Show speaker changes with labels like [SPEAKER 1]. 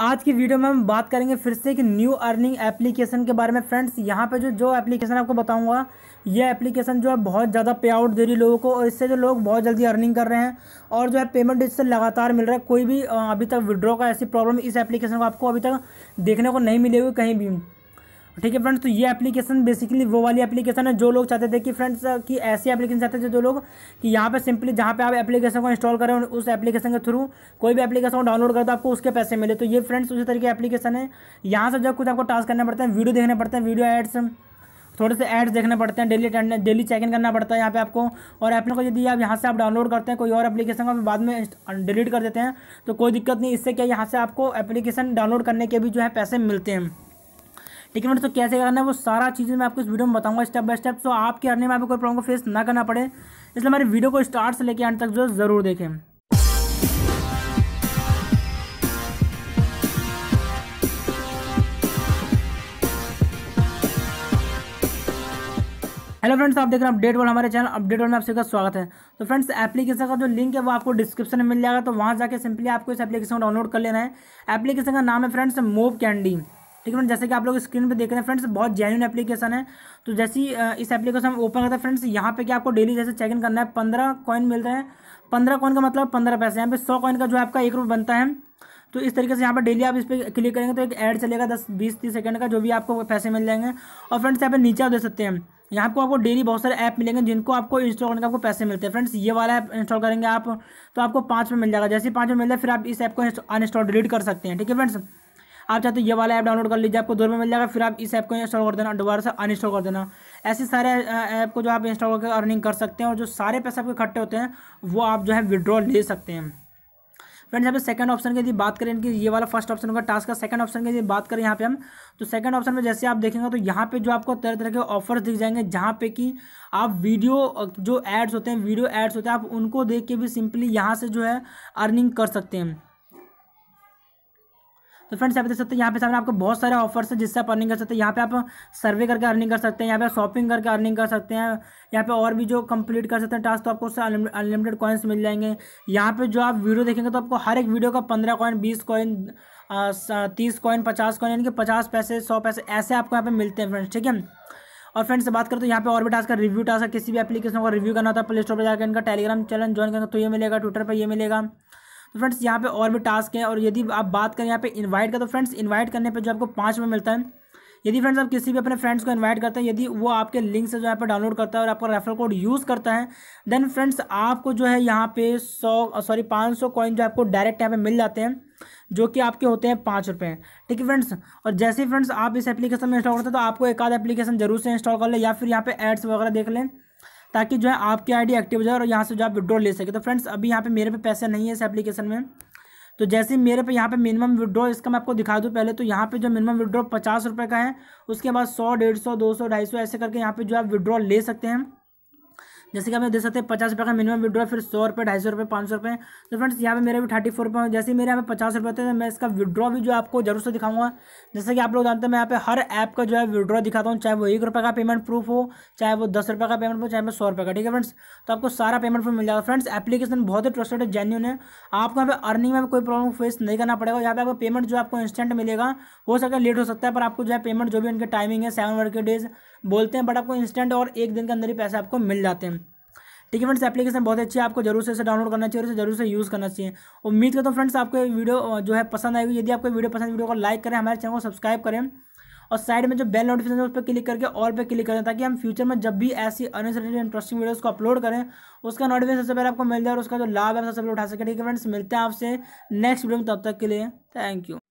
[SPEAKER 1] आज की वीडियो में हम बात करेंगे फिर से कि न्यू अर्निंग एप्लीकेशन के बारे में फ्रेंड्स यहाँ पे जो जो एप्लीकेशन आपको बताऊंगा ये एप्लीकेशन जो है बहुत ज़्यादा पे आउट दे रही है लोगों को और इससे जो लोग बहुत जल्दी अर्निंग कर रहे हैं और जो है पेमेंट इससे लगातार मिल रहा है कोई भी अभी तक विड्रॉ का ऐसी प्रॉब्लम इस एप्लीकेशन को आपको अभी तक देखने को नहीं मिलेगी कहीं भी ठीक है फ्रेंड्स तो ये एप्लीकेशन बेसिकली वो वाली एप्लीकेशन है जो लोग चाहते थे कि फ्रेंड्स कि ऐसी एप्लीकेशन चाहते थे जो लोग कि यहाँ पे सिंपली जहाँ पे आप एप्लीकेशन को इंस्टॉल करें उस एप्लीकेशन के थ्रू कोई भी एप्लीकेशन को डाउनलोड कर तो आपको उसके पैसे मिले तो ये फ्रेंड्स उसी तरीके एप्लीकेशन है यहाँ से जो कुछ आपको टास्क करने पड़ते हैं वीडियो देखने पड़ते हैं वीडियो एड्स थोड़े से एड्स देखने पड़ते हैं डेली डेली चेक इन करना पड़ता है यहाँ पे आपको और ऐप को यदि आप यहाँ से आप डाउनलोड करते हैं कोई और एप्लीकेशन को बाद में डिलीट कर देते हैं तो कोई दिक्कत नहीं इससे क्या यहाँ से आपको एप्लीकेशन डाउनलोड करने के भी जो है पैसे मिलते हैं लेकिन तो कैसे करना है वो सारा चीज़ें मैं आपको इस वीडियो में बताऊंगा स्टेप बाय स्टेप सो आपके करने में आपको कोई प्रॉब्लम को फेस ना करना पड़े इसलिए हमारे वीडियो को स्टार्ट से लेकर अंत तक जो ज़रूर देखें हेलो फ्रेंड्स आप देख रहे हैं अपडेट वाल हमारे चैनल अपडेट वाल में आप सभी का स्वागत है तो फ्रेंड्स एप्लीकेशन का जो लिंक है वो आपको डिस्क्रिप्शन में मिल जाएगा तो वहां जाके सिंपली आपको इस एप्लीकेशन को डाउनलोड कर लेना है एप्लीकेशन का नाम है फ्रेंड्स मोव कैंडी ठीक है मतलब जैसे कि आप लोग स्क्रीन पर देख रहे हैं फ्रेंड्स बहुत जेन्यून एप्लीकेशन है तो जैसे ही इस एप्लीकेशन में ओपन करते हैं फ्रेंड्स यहाँ पे क्या आपको डेली जैसे चेक इन करना है पंद्रह कॉइन मिल रहे हैं पंद्रह कॉइन का मतलब पंद्रह पैसे यहाँ पे सौ कॉइन का जो आपका एक रुपये बनता है तो इस तरीके से यहाँ पर डेली आप इस पर क्लिक करेंगे तो एक ऐड चलेगा दस बीस तीस सेकंड का जो भी आपको पैसे मिल जाएंगे और फ्रेंड्स यहाँ पर नीचे आप दे सकते हैं यहाँ आपको आपको डेली बहुत सारे ऐप मिलेंगे जिनको आपको इंस्टॉल करने का आपको पैसे मिलते हैं फ्रेंड्स ये वाला ऐप इंस्टॉल करेंगे आप तो आपको पाँच में मिल जाएगा जैसे पाँच में मिल जाए फिर आप इस ऐप को अनइंस्टॉल डिलीट कर सकते हैं ठीक है फ्रेंड्स आप चाहते ये वाला ऐप डाउनलोड कर लीजिए आपको दो रुपये मिल जाएगा फिर आप इस ऐप को इंस्टॉल कर देना दोबारा से अनइंस्टॉल कर देना ऐसे सारे ऐप को जो आप इंस्टॉल करके अर्निंग कर सकते हैं और जो सारे पैसे आपके इकट्ठे होते हैं वो आप जो है विड्रॉ ले सकते हैं फ्रेंड्स यहाँ पे सेकंड ऑप्शन की यदि बात करें इनकी ये वाला फर्स्ट ऑप्शन होगा टास्क का सेकंड ऑप्शन की यदि बात करें यहाँ पे हम तो सेकंड ऑप्शन में जैसे आप देखेंगे तो यहाँ पे जो आपको तरह तरह के ऑफर्स दिख जाएंगे जहाँ पे कि आप वीडियो जो एड्स होते हैं वीडियो एड्स होते हैं आप उनको देख के भी सिंपली यहाँ से जो है अर्निंग कर सकते हैं तो फ्रेंड्स यहाँ पे देख सकते हैं यहाँ पे सामने आपको बहुत सारे ऑफर्स है जिससे आप अर्निंग कर सकते हैं यहाँ पे आप सर्वे करके अर्निंग कर सकते हैं यहाँ पे शॉपिंग करके अर्निंग कर सकते हैं यहाँ पे और भी जो कंप्लीट कर सकते हैं टास्क तो आपको उससे अनलिमिटेड कॉइन्स मिल जाएंगे यहाँ पे जो आप वीडियो देखेंगे तो आपको हर एक वीडियो का पंद्रह कॉइन बीस कॉइन तीस कॉइन पचास कॉइन यानी कि पचास पैसे सौ पैसे ऐसे आपको यहाँ पे मिलते हैं फ्रेंड्स ठीक है और फ्रेंड्स से बात करें तो यहाँ पे और भी टास्क का रिव्यू टास्क किसी भी एप्लीकेशन का रिव्यू करना होता है प्ले स्टोर पर जाकर इनका टेलीग्राम चैनल ज्वाइन करेंगे तो ये मिलेगा ट्विटर पर ये मिलेगा तो फ्रेंड्स यहाँ पे और भी टास्क हैं और यदि आप बात करें यहाँ पे इनवाइट का तो फ्रेंड्स इनवाइट करने पे जो आपको पाँच में मिलता है यदि फ्रेंड्स आप किसी भी अपने फ्रेंड्स को इनवाइट करते हैं यदि वो आपके लिंक से जो यहाँ पर डाउनलोड करता है और आपका रेफर कोड यूज़ करता है देन फ्रेंड्स आपको जो है यहाँ पे सौ सॉरी पाँच सौ कॉइन जो आपको डायरेक्ट यहाँ पे मिल जाते हैं जो कि आपके होते हैं पाँच रुपये ठीक है फ्रेंड्स और जैसे फ्रेंड्स आप इस एप्लीकेशन में इंस्टॉल करते हैं तो आपको एक आध एप्लीकेशन जरूर से इंस्टॉल कर लें या फिर यहाँ पर एड्स वगैरह देख लें ताकि जो है आपकी आईडी एक्टिव हो जाए और यहाँ से जो आप विड्रॉ ले सके तो फ्रेंड्स अभी यहाँ पे मेरे पे पैसे नहीं है इस एप्लीकेशन में तो जैसे ही मेरे पे यहाँ पे मिनिमम विड्रॉ इसका मैं आपको दिखा दूँ पहले तो यहाँ पे जो मिनिमम विड्रॉ पचास रुपये का है उसके बाद सौ डेढ़ सौ दो सौ ढाई सौ ऐसे करके यहाँ पे जो आप विड्रॉ ले सकते हैं जैसे कि आप देख सकते हैं पचास रुपये का मिनिमम विड्रॉ फिर सौ रुपये ढाई सौ रुपये पाँच सौ रुपये तो फ्रेंड्स यहाँ पे मेरे भी थर्टी फोर रुपये जैसे मेरे यहाँ पे पचास रुपये होते हैं तो मैं इसका विड्रॉ भी जो आपको जरूर से दिखाऊंगा जैसे कि आप लोग जानते हैं मैं यहाँ पे हर ऐप का जो है विड्रॉ दिखाता हूँ चाहे वो एक रुपये का पेमेंट प्रूफ हो चाहे वो दस रुपये का पेमेंट हो चाहे वो सौ रुपये का ठीक है फ्रेंड्स तो आपको सारा पेमेंट प्रूफ मिल जाएगा फ्रेंड्स एप्लीकेशन बहुत ही ट्रस्टेड है जेन्यून है आपको यहाँ पे अर्निंग में कोई प्रॉब्लम फेस नहीं करना पड़ेगा यहाँ पे आपको पेमेंट जो आपको इंस्टेंट मिलेगा हो सकता है लेट हो सकता है पर आपको जो है पेमेंट जो भी उनके टाइमिंग है सेवन वर्क डेज बोलते हैं बट आपको इंस्टेंट और एक दिन के अंदर ही पैसे आपको मिल जाते हैं ठीक है फ्रेंड्स एप्लीकेशन बहुत अच्छी है आपको जरूर से इसे डाउनलोड करना चाहिए और इसे जरूर से यूज़ करना चाहिए उम्मीद करता हूँ फ्रेंड्स आपको वीडियो जो है पसंद आएगी यदि आपको वीडियो पसंद वीडियो को लाइक करें हमारे चैनल को सब्सक्राइब करें और साइड में जो बेल नोटिफिकेशन है उस पर क्लिक करके और पे क्लिक करें ताकि हम फ्यूचर में जब भी ऐसी अनरिलेटेड इंटरेस्टिंग वीडियोस को अपलोड करें उसका नोटिफिकेशन सबसे पहले आपको मिल जाए और उसका जो लाभ है सबसे पहले उठा सके ठीक है फ्रेंड्स मिलते हैं आपसे नेक्स्ट वीडियो में तब तक के लिए थैंक यू